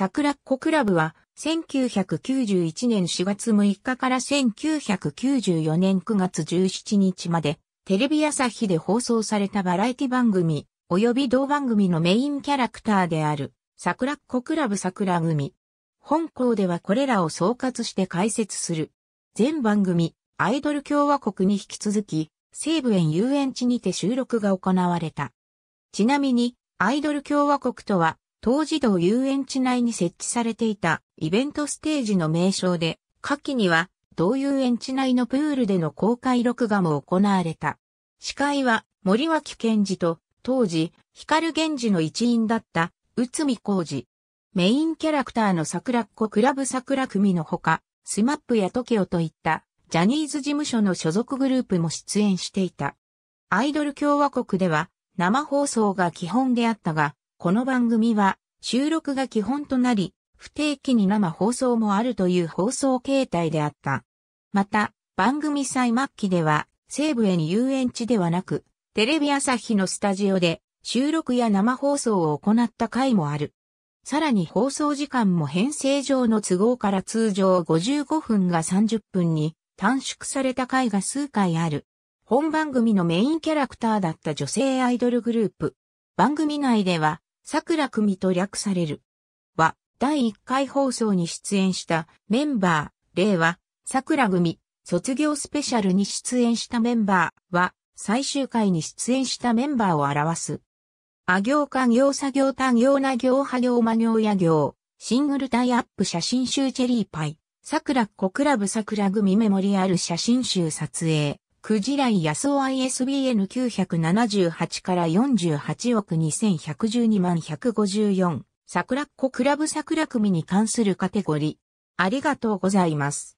桜っ子クラブは、1991年4月6日から1994年9月17日まで、テレビ朝日で放送されたバラエティ番組、及び同番組のメインキャラクターである、桜っ子クラブ桜組。本校ではこれらを総括して解説する。全番組、アイドル共和国に引き続き、西武園遊園地にて収録が行われた。ちなみに、アイドル共和国とは、当時道遊園地内に設置されていたイベントステージの名称で、夏季には同遊園地内のプールでの公開録画も行われた。司会は森脇健児と当時光源氏の一員だった内海浩二。メインキャラクターの桜っ子クラブ桜組のほか、スマップやトキオといったジャニーズ事務所の所属グループも出演していた。アイドル共和国では生放送が基本であったが、この番組は収録が基本となり、不定期に生放送もあるという放送形態であった。また、番組最末期では、西部へに遊園地ではなく、テレビ朝日のスタジオで収録や生放送を行った回もある。さらに放送時間も編成上の都合から通常55分が30分に短縮された回が数回ある。本番組のメインキャラクターだった女性アイドルグループ。番組内では桜組と略される。は、第1回放送に出演したメンバー、令和、桜組、卒業スペシャルに出演したメンバーは、最終回に出演したメンバーを表す。あ行か行作業単行な行派行魔行や行、シングルタイアップ写真集チェリーパイ、桜子クラブ桜組メモリアル写真集撮影。クジライヤソ・尾 ISBN978 から48億2112万154、桜っ子クラブ桜組に関するカテゴリー。ありがとうございます。